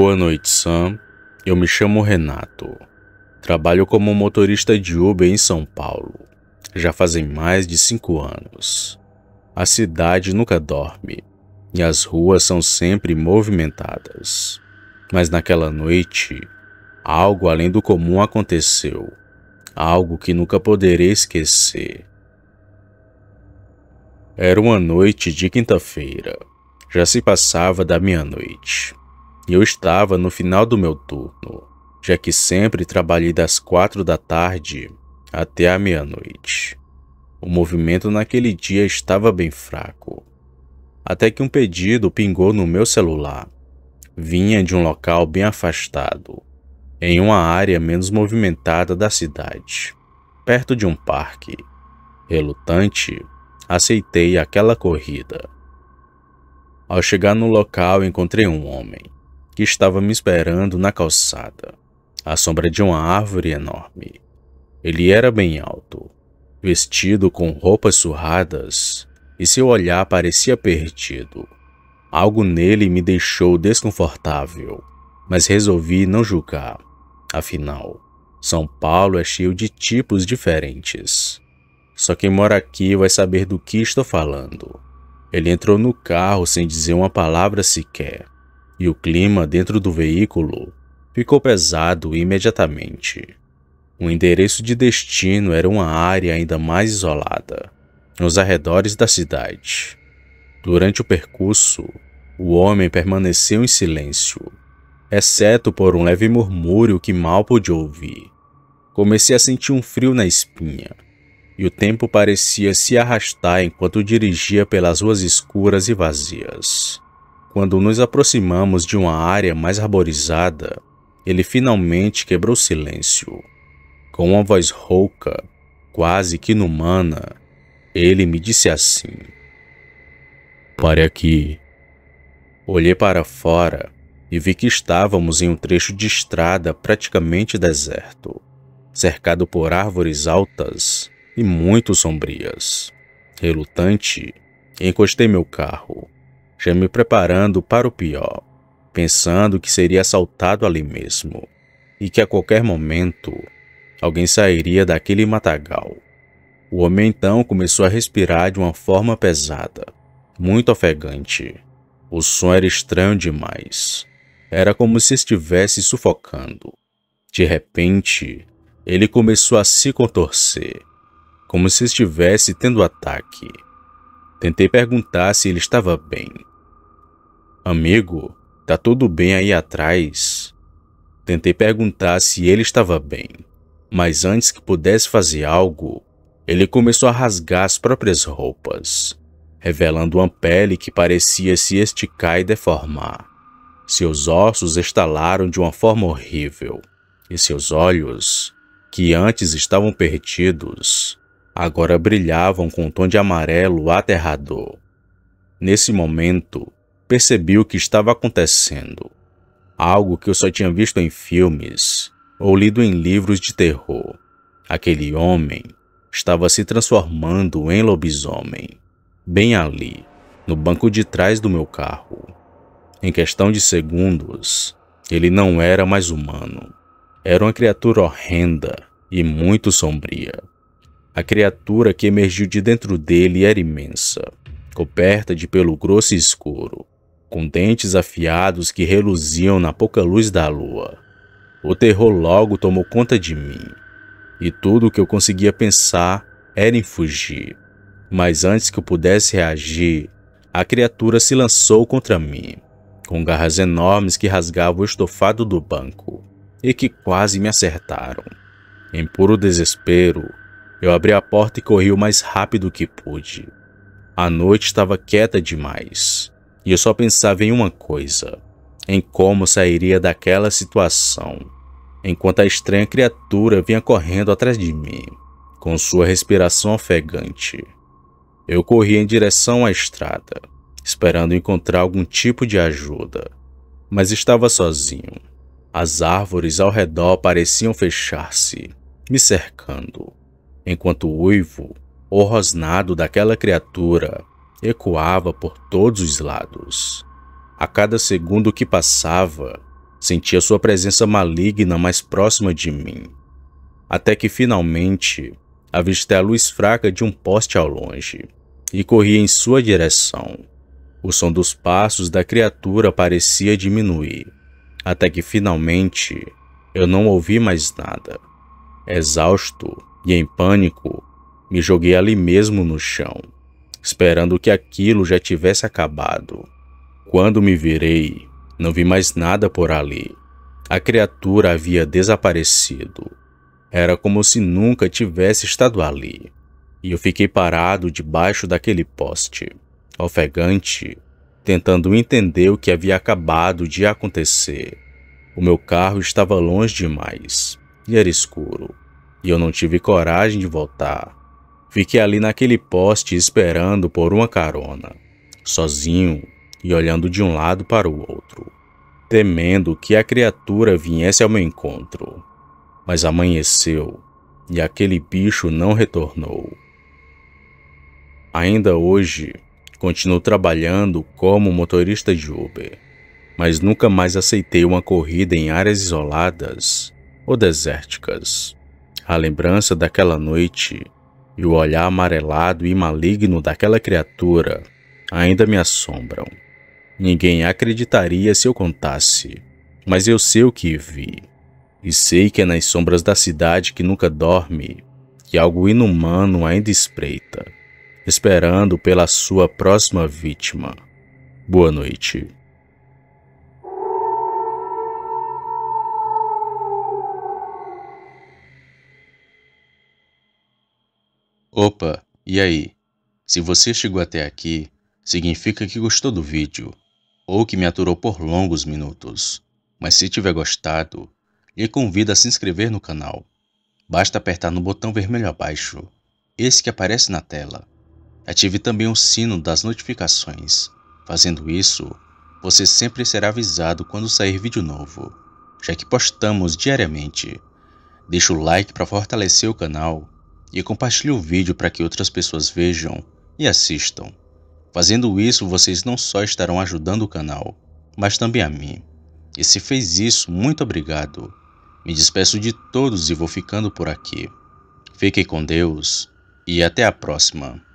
Boa noite, Sam. Eu me chamo Renato. Trabalho como motorista de Uber em São Paulo. Já fazem mais de cinco anos. A cidade nunca dorme e as ruas são sempre movimentadas. Mas naquela noite, algo além do comum aconteceu. Algo que nunca poderei esquecer. Era uma noite de quinta-feira. Já se passava da meia-noite e eu estava no final do meu turno, já que sempre trabalhei das quatro da tarde até a meia-noite. O movimento naquele dia estava bem fraco, até que um pedido pingou no meu celular. Vinha de um local bem afastado, em uma área menos movimentada da cidade, perto de um parque. Relutante, aceitei aquela corrida. Ao chegar no local, encontrei um homem que estava me esperando na calçada, à sombra de uma árvore enorme. Ele era bem alto, vestido com roupas surradas, e seu olhar parecia perdido. Algo nele me deixou desconfortável, mas resolvi não julgar. Afinal, São Paulo é cheio de tipos diferentes. Só quem mora aqui vai saber do que estou falando. Ele entrou no carro sem dizer uma palavra sequer e o clima dentro do veículo ficou pesado imediatamente. O endereço de destino era uma área ainda mais isolada, nos arredores da cidade. Durante o percurso, o homem permaneceu em silêncio, exceto por um leve murmúrio que mal pude ouvir. Comecei a sentir um frio na espinha, e o tempo parecia se arrastar enquanto dirigia pelas ruas escuras e vazias. Quando nos aproximamos de uma área mais arborizada, ele finalmente quebrou silêncio. Com uma voz rouca, quase que inumana, ele me disse assim: Pare aqui. Olhei para fora e vi que estávamos em um trecho de estrada praticamente deserto, cercado por árvores altas e muito sombrias. Relutante, encostei meu carro já me preparando para o pior, pensando que seria assaltado ali mesmo e que a qualquer momento alguém sairia daquele matagal. O homem então começou a respirar de uma forma pesada, muito ofegante. O som era estranho demais. Era como se estivesse sufocando. De repente, ele começou a se contorcer, como se estivesse tendo ataque. Tentei perguntar se ele estava bem, Amigo, tá tudo bem aí atrás? Tentei perguntar se ele estava bem, mas antes que pudesse fazer algo, ele começou a rasgar as próprias roupas, revelando uma pele que parecia se esticar e deformar. Seus ossos estalaram de uma forma horrível, e seus olhos, que antes estavam perdidos, agora brilhavam com um tom de amarelo aterrador. Nesse momento, percebi o que estava acontecendo. Algo que eu só tinha visto em filmes ou lido em livros de terror. Aquele homem estava se transformando em lobisomem, bem ali, no banco de trás do meu carro. Em questão de segundos, ele não era mais humano. Era uma criatura horrenda e muito sombria. A criatura que emergiu de dentro dele era imensa, coberta de pelo grosso e escuro, com dentes afiados que reluziam na pouca luz da lua. O terror logo tomou conta de mim, e tudo o que eu conseguia pensar era em fugir. Mas antes que eu pudesse reagir, a criatura se lançou contra mim, com garras enormes que rasgavam o estofado do banco e que quase me acertaram. Em puro desespero, eu abri a porta e corri o mais rápido que pude. A noite estava quieta demais e eu só pensava em uma coisa: em como sairia daquela situação, enquanto a estranha criatura vinha correndo atrás de mim, com sua respiração ofegante. Eu corri em direção à estrada, esperando encontrar algum tipo de ajuda, mas estava sozinho. As árvores ao redor pareciam fechar-se, me cercando, enquanto o uivo, o rosnado daquela criatura, ecoava por todos os lados. A cada segundo que passava, sentia sua presença maligna mais próxima de mim. Até que finalmente avistei a luz fraca de um poste ao longe e corri em sua direção. O som dos passos da criatura parecia diminuir, até que finalmente eu não ouvi mais nada. Exausto e em pânico, me joguei ali mesmo no chão esperando que aquilo já tivesse acabado. Quando me virei, não vi mais nada por ali. A criatura havia desaparecido. Era como se nunca tivesse estado ali. E eu fiquei parado debaixo daquele poste, ofegante, tentando entender o que havia acabado de acontecer. O meu carro estava longe demais e era escuro, e eu não tive coragem de voltar. Fiquei ali naquele poste esperando por uma carona, sozinho e olhando de um lado para o outro, temendo que a criatura viesse ao meu encontro. Mas amanheceu e aquele bicho não retornou. Ainda hoje, continuo trabalhando como motorista de Uber, mas nunca mais aceitei uma corrida em áreas isoladas ou desérticas. A lembrança daquela noite e o olhar amarelado e maligno daquela criatura ainda me assombram. Ninguém acreditaria se eu contasse, mas eu sei o que vi. E sei que é nas sombras da cidade que nunca dorme que algo inumano ainda espreita, esperando pela sua próxima vítima. Boa noite. Opa, e aí? Se você chegou até aqui, significa que gostou do vídeo, ou que me aturou por longos minutos. Mas se tiver gostado, lhe convido a se inscrever no canal. Basta apertar no botão vermelho abaixo, esse que aparece na tela. Ative também o sino das notificações. Fazendo isso, você sempre será avisado quando sair vídeo novo, já que postamos diariamente. Deixe o like para fortalecer o canal e compartilhe o vídeo para que outras pessoas vejam e assistam. Fazendo isso, vocês não só estarão ajudando o canal, mas também a mim. E se fez isso, muito obrigado. Me despeço de todos e vou ficando por aqui. Fiquem com Deus e até a próxima.